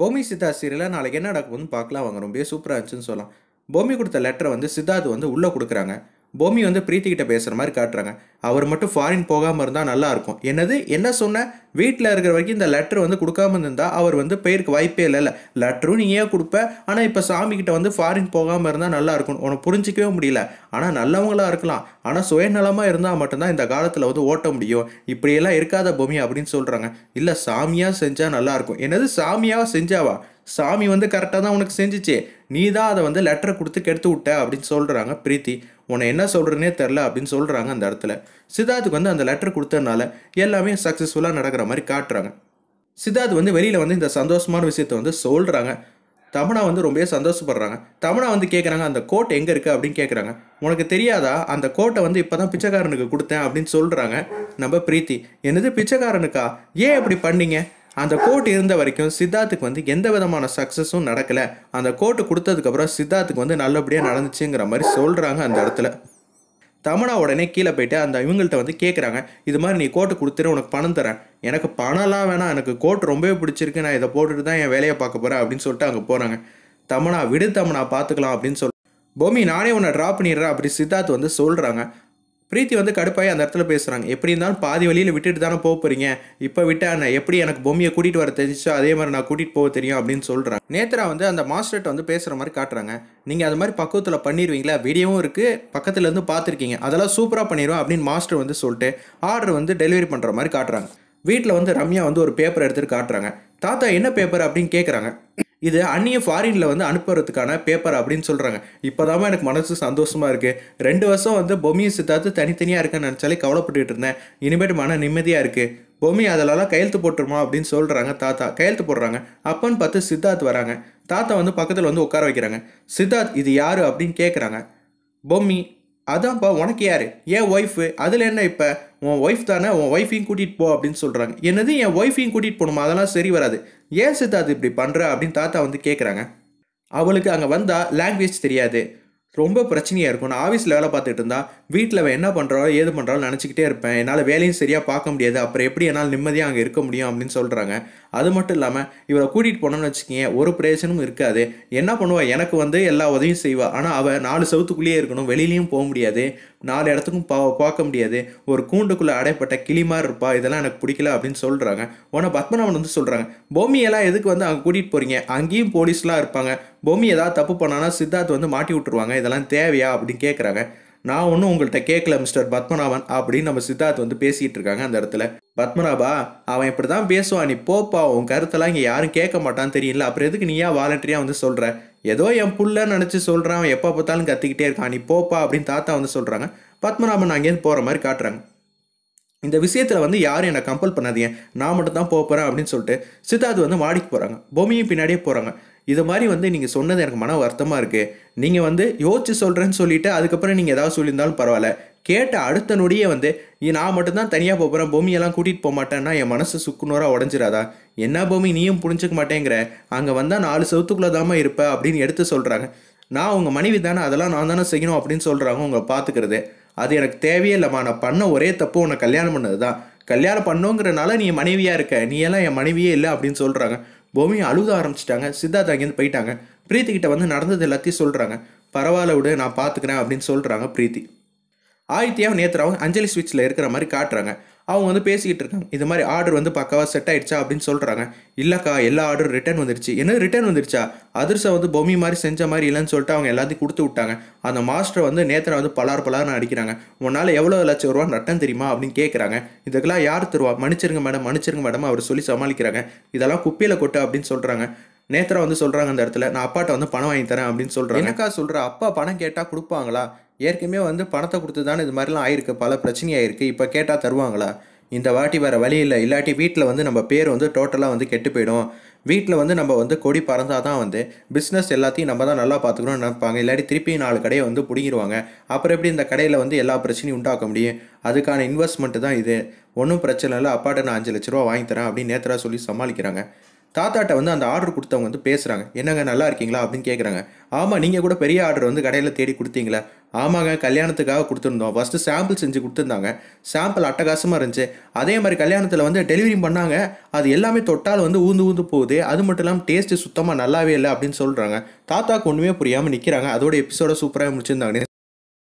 பூமி சித்தா சீரியலில் நாளைக்கு என்ன நடக்கும்னு பார்க்கலாம் வாங்க ரொம்பவே சூப்பராக இருந்துச்சுன்னு சொல்லலாம் பூமி கொடுத்த லெட்டரை வந்து சித்தார்த் வந்து உள்ளே கொடுக்குறாங்க பூமி வந்து கிட்ட பேசுகிற மாதிரி காட்டுறாங்க அவர் மட்டும் ஃபாரின் போகாமல் இருந்தால் நல்லாயிருக்கும் என்னது என்ன சொன்ன வீட்டில் இருக்கிற வரைக்கும் இந்த லெட்டர் வந்து கொடுக்காம இருந்தால் அவர் வந்து பெயருக்கு வாய்ப்பே இல்லைல்ல லெட்டரும் நீ ஏன் கொடுப்ப ஆனால் இப்போ கிட்ட வந்து ஃபாரின் போகாமல் இருந்தால் நல்லாயிருக்கும் உனக்கு புரிஞ்சிக்கவே முடியல ஆனால் நல்லவங்களாக இருக்கலாம் ஆனால் சுயநலமாக இருந்தால் மட்டும்தான் இந்த காலத்தில் வந்து ஓட்ட முடியும் இப்படியெல்லாம் இருக்காத பூமி அப்படின்னு சொல்கிறாங்க இல்லை சாமியாக செஞ்சால் நல்லாயிருக்கும் என்னது சாமியாக செஞ்சாவா சாமி வந்து கரெக்டாக தான் உனக்கு செஞ்சிச்சு நீ தான் அதை வந்து லெட்டர் கொடுத்து கெடுத்து விட்ட அப்படின்னு சொல்கிறாங்க பிரீத்தி உன்னை என்ன சொல்கிறேனே தெரில அப்படின்னு சொல்கிறாங்க அந்த இடத்துல சித்தார்த்துக்கு வந்து அந்த லெட்டர் கொடுத்ததுனால எல்லாமே சக்ஸஸ்ஃபுல்லாக நடக்கிற மாதிரி காட்டுறாங்க சித்தார்த்து வந்து வெளியில் வந்து இந்த சந்தோஷமான விஷயத்த வந்து சொல்கிறாங்க தமனா வந்து ரொம்பவே சந்தோஷப்படுறாங்க தமனா வந்து கேட்குறாங்க அந்த கோட் எங்கே இருக்குது அப்படின்னு கேட்குறாங்க உனக்கு தெரியாதா அந்த கோட்டை வந்து இப்போ தான் பிச்சைக்காரனுக்கு கொடுத்தேன் அப்படின்னு சொல்கிறாங்க நம்ம பிரீத்தி என்னது பிச்சைக்காரனுக்கா ஏன் அப்படி பண்ணீங்க அந்த கோட் இருந்த வரைக்கும் சித்தார்த்துக்கு வந்து எந்த விதமான சக்ஸஸும் நடக்கல அந்த கோட்டு கொடுத்ததுக்கப்புறம் சித்தார்த்துக்கு வந்து நல்லபடியாக நடந்துச்சுங்கிற மாதிரி சொல்கிறாங்க அந்த இடத்துல தமனா உடனே கீழே போயிட்டு அந்த இவங்கள்ட்ட வந்து கேட்குறாங்க இது மாதிரி நீ கோட்டு கொடுத்துரு உனக்கு பணம் தரேன் எனக்கு பணம்லாம் வேணாம் எனக்கு கோட் ரொம்பவே பிடிச்சிருக்கு நான் இதை போட்டுட்டு தான் என் வேலையை பார்க்க போகிறேன் அப்படின்னு சொல்லிட்டு அங்கே போகிறாங்க தமனா விடு தமனா பார்த்துக்கலாம் அப்படின்னு சொல்லி பூமி நானே உன்னை ட்ராப் பண்ணிடுறேன் அப்படி சித்தார்த் வந்து சொல்கிறாங்க பிரீத்தி வந்து கடுப்பாகி அந்த இடத்துல பேசுகிறாங்க எப்படி இருந்தாலும் பாதி வழியில் விட்டுட்டு தானே போக போகிறீங்க இப்போ விட்டா எப்படி எனக்கு பொம்மையை கூட்டிகிட்டு வர தெரிஞ்சிச்சோ அதே மாதிரி நான் கூட்டிகிட்டு போக தெரியும் அப்படின்னு சொல்கிறேன் நேத்ரா வந்து அந்த மாஸ்டர்கிட்ட வந்து பேசுகிற மாதிரி காட்டுறாங்க நீங்கள் அது மாதிரி பக்குவத்தில் பண்ணிடுவீங்களா வீடியோவும் இருக்குது பக்கத்துலேருந்து பார்த்துருக்கீங்க அதெல்லாம் சூப்பராக பண்ணிடுவோம் அப்படின்னு மாஸ்டர் வந்து சொல்லிட்டு ஆர்டர் வந்து டெலிவரி பண்ணுற மாதிரி காட்டுறாங்க வீட்டில் வந்து ரம்யா வந்து ஒரு பேப்பர் எடுத்துகிட்டு காட்டுறாங்க தாத்தா என்ன பேப்பர் அப்படின்னு கேட்குறாங்க இது அந்நிய ஃபாரினில் வந்து அனுப்புறதுக்கான பேப்பர் அப்படின்னு சொல்கிறாங்க இப்போதாம எனக்கு மனசு சந்தோஷமாக இருக்குது ரெண்டு வருஷம் வந்து பொம்மியை சித்தார்த்து தனித்தனியாக இருக்கேன்னு நினச்சாலே கவலைப்பட்டுட்டு இருந்தேன் இனிமேட்டு மன நிம்மதியாக இருக்குது பொம்மி அதெல்லாம் கையெழுத்து போட்டுருமா அப்படின்னு சொல்கிறாங்க தாத்தா கையெழுத்து போடுறாங்க அப்பன்னு பார்த்து சித்தார்த் வராங்க தாத்தா வந்து பக்கத்தில் வந்து உட்கார வைக்கிறாங்க சித்தார்த் இது யார் அப்படின்னு கேட்குறாங்க பொம்மி அதான்ப்பா உனக்கு யார் ஏன் ஒய்ஃபு அதில் என்ன இப்போ உன் ஒய்ஃப் தானே உன் ஒய்ஃபையும் கூட்டிகிட்டு போ அப்படின்னு சொல்கிறாங்க என்னது என் ஒய்ஃபையும் கூட்டிகிட்டு போகணுமா அதெல்லாம் சரி வராது ஏன் சித்தாது இப்படி பண்ணுற அப்படின்னு தாத்தா வந்து கேட்குறாங்க அவளுக்கு அங்கே வந்தால் லாங்குவேஜ் தெரியாது ரொம்ப பிரச்சனையாக இருக்கும் நான் ஆஃபீஸில் வேலை பார்த்துட்டு இருந்தா வீட்டில் அவன் என்ன பண்ணுறாலும் ஏது பண்ணுறாலும் நினச்சிக்கிட்டே இருப்பேன் என்னால் வேலையும் சரியாக பார்க்க முடியாது அப்புறம் எப்படி என்னால் நிம்மதியாக அங்கே இருக்க முடியும் அப்படின்னு சொல்கிறாங்க அது மட்டும் இல்லாமல் இவரை கூட்டிகிட்டு போனோம்னு வச்சுக்கோங்க ஒரு பிரயோஜனமும் இருக்காது என்ன பண்ணுவாள் எனக்கு வந்து எல்லா உதவியும் செய்வாள் ஆனால் அவள் நாலு சவுத்துக்குள்ளேயே இருக்கணும் வெளியிலையும் போக முடியாது நாலு இடத்துக்கும் பா பார்க்க முடியாது ஒரு கூண்டுக்குள்ளே அடைப்பட்ட கிளி மாதிரி இருப்பா இதெல்லாம் எனக்கு பிடிக்கல அப்படின்னு சொல்கிறாங்க உன பத்மநாபன் வந்து சொல்கிறாங்க பூமியெல்லாம் எதுக்கு வந்து அங்கே கூட்டிகிட்டு போகிறீங்க அங்கேயும் போலீஸ்லாம் இருப்பாங்க பூமி ஏதாவது தப்பு பண்ணானா சித்தார்த் வந்து மாட்டி விட்டுருவாங்க இதெல்லாம் தேவையா அப்படின்னு கேட்குறாங்க நான் ஒன்றும் உங்கள்கிட்ட கேட்கல மிஸ்டர் பத்மநாபன் அப்படின்னு நம்ம சித்தார்த் வந்து பேசிகிட்டு இருக்காங்க அந்த இடத்துல பத்மநாபா அவன் இப்படி தான் பேசுவான் நீ போப்பா உன் கருத்தெல்லாம் இங்கே யாரும் கேட்க மாட்டான்னு தெரியல அப்புறம் எதுக்கு நீயா வாலண்டரியாக வந்து சொல்கிற ஏதோ என் புள்ள நினச்சி சொல்கிறான் அவன் எப்போ பார்த்தாலும் கற்றுக்கிட்டே இருக்கான் நீ போப்பா அப்படின்னு தாத்தா வந்து சொல்கிறாங்க பத்மநாபன் அங்கேருந்து போகிற மாதிரி காட்டுறாங்க இந்த விஷயத்தில் வந்து யாரும் என்னை கம்பல் பண்ணாதீங்க நான் மட்டும் தான் போகிறேன் அப்படின்னு சொல்லிட்டு சித்தார்த்து வந்து வாடிக்கு போகிறாங்க பொம்மியும் பின்னாடியே போகிறாங்க இது மாதிரி வந்து நீங்கள் சொன்னது எனக்கு மன வருத்தமாக இருக்குது நீங்கள் வந்து யோசிச்சு சொல்கிறேன்னு சொல்லிவிட்டு அதுக்கப்புறம் நீங்கள் ஏதாவது சொல்லியிருந்தாலும் பரவாயில்ல கேட்ட அடுத்த நொடியே வந்து நான் மட்டும்தான் தனியாக போகிறேன் பொம்மியெல்லாம் கூட்டிகிட்டு போக மாட்டேன்னா என் மனசு சுக்குநூறாக உடஞ்சிடாதா என்ன பூமி நீயும் புரிஞ்சுக்க மாட்டேங்கிற அங்கே வந்தால் நாலு சவுத்துக்குள்ளே தாம இருப்பேன் அப்படின்னு எடுத்து சொல்கிறாங்க நான் உங்கள் மனைவி தானே அதெல்லாம் நான் தானே செய்யணும் அப்படின்னு சொல்கிறாங்க உங்களை பார்த்துக்கிறது அது எனக்கு தேவையே இல்லைம்மா நான் பண்ண ஒரே தப்பு உன்னை கல்யாணம் பண்ணது தான் கல்யாணம் பண்ணோங்கிறனால நீ மனைவியாக இருக்க நீ எல்லாம் என் மனைவியே இல்லை அப்படின்னு சொல்கிறாங்க பூமி அழுக ஆரம்பிச்சிட்டாங்க சித்தார்த் அங்கேருந்து போயிட்டாங்க பிரீத்தி கிட்ட வந்து நடந்தது எல்லாத்தையும் சொல்கிறாங்க பரவாயில்ல விடு நான் பார்த்துக்கிறேன் அப்படின்னு சொல்கிறாங்க பிரீத்தி ஆதித்யாவும் நேத்ராவும் அஞ்சலி ஸ்விட்சில் இருக்கிற மாதிரி காட்டுறாங்க அவங்க வந்து பேசிக்கிட்டு இருக்காங்க இது மாதிரி ஆர்டர் வந்து பக்காவாக செட் ஆயிடுச்சா அப்படின்னு சொல்கிறாங்க இல்லைக்கா எல்லா ஆர்டரும் ரிட்டர்ன் வந்துருச்சு என்ன ரிட்டர்ன் வந்துருச்சா அதிர்சை வந்து பொம்மி மாதிரி செஞ்ச மாதிரி இல்லைன்னு சொல்லிட்டு அவங்க எல்லாத்தையும் கொடுத்து விட்டாங்க அந்த மாஸ்டர் வந்து நேத்தனை வந்து பலார் பலார்னு அடிக்கிறாங்க உன்னால் எவ்வளோ லட்சம் ரூபா ரிட்டன் தெரியுமா அப்படின்னு கேட்குறாங்க இதுக்கெல்லாம் யார் தருவா மன்னிச்சிருங்க மேடம் மன்னிச்சிருங்க மேடம் அவர் சொல்லி சமாளிக்கிறாங்க இதெல்லாம் குப்பையில் கொட்டு அப்படின்னு சொல்கிறாங்க நேத்தரா வந்து சொல்கிறாங்க அந்த இடத்துல நான் அப்பாட்ட வந்து பணம் வாங்கி தரேன் அப்படின்னு சொல்கிறேன் எனக்கா சொல்கிற அப்பா பணம் கேட்டால் கொடுப்பாங்களா ஏற்கனவே வந்து பணத்தை கொடுத்து தானே இது மாதிரிலாம் ஆயிருக்கு பல பிரச்சனையாக இருக்குது இப்போ கேட்டால் தருவாங்களா இந்த வாட்டி வேறு வழி இல்லை இல்லாட்டி வீட்டில் வந்து நம்ம பேர் வந்து டோட்டலாக வந்து கெட்டு போயிடும் வீட்டில் வந்து நம்ம வந்து கொடி பறந்தால் தான் வந்து பிஸ்னஸ் எல்லாத்தையும் நம்ம தான் நல்லா பார்த்துக்கணும்னு நினைப்பாங்க இல்லாட்டி திருப்பி நாலு கடையை வந்து பிடிங்கிடுவாங்க அப்புறம் எப்படி இந்த கடையில் வந்து எல்லா பிரச்சனையும் உண்டாக்க முடியும் அதுக்கான இன்வெஸ்ட்மெண்ட்டு தான் இது ஒன்றும் பிரச்சனை இல்லை அப்பாட்ட நான் அஞ்சு லட்ச ரூபா வாங்கி தரேன் அப்படின்னு நேத்தராக சொல்லி சமாளிக்கிறாங்க தாத்தாட்ட வந்து அந்த ஆர்டர் கொடுத்தவங்க வந்து பேசுகிறாங்க என்னங்க நல்லா இருக்கீங்களா அப்படின்னு கேட்குறாங்க ஆமாம் நீங்கள் கூட பெரிய ஆர்டர் வந்து கடையில் தேடி கொடுத்தீங்களா ஆமாங்க கல்யாணத்துக்காக கொடுத்துருந்தோம் ஃபஸ்ட்டு சாம்பிள் செஞ்சு கொடுத்துருந்தாங்க சாம்பிள் அட்டகாசமாக இருந்துச்சு அதே மாதிரி கல்யாணத்தில் வந்து டெலிவரி பண்ணாங்க அது எல்லாமே தொட்டால் வந்து ஊந்து ஊந்து போகுது அது மட்டும் இல்லாமல் டேஸ்ட்டு சுத்தமாக நல்லாவே இல்லை அப்படின்னு சொல்கிறாங்க தாத்தாக்கு ஒன்றுமே புரியாமல் நிற்கிறாங்க அதோட எபிசோட சூப்பராக முடிச்சிருந்தாங்க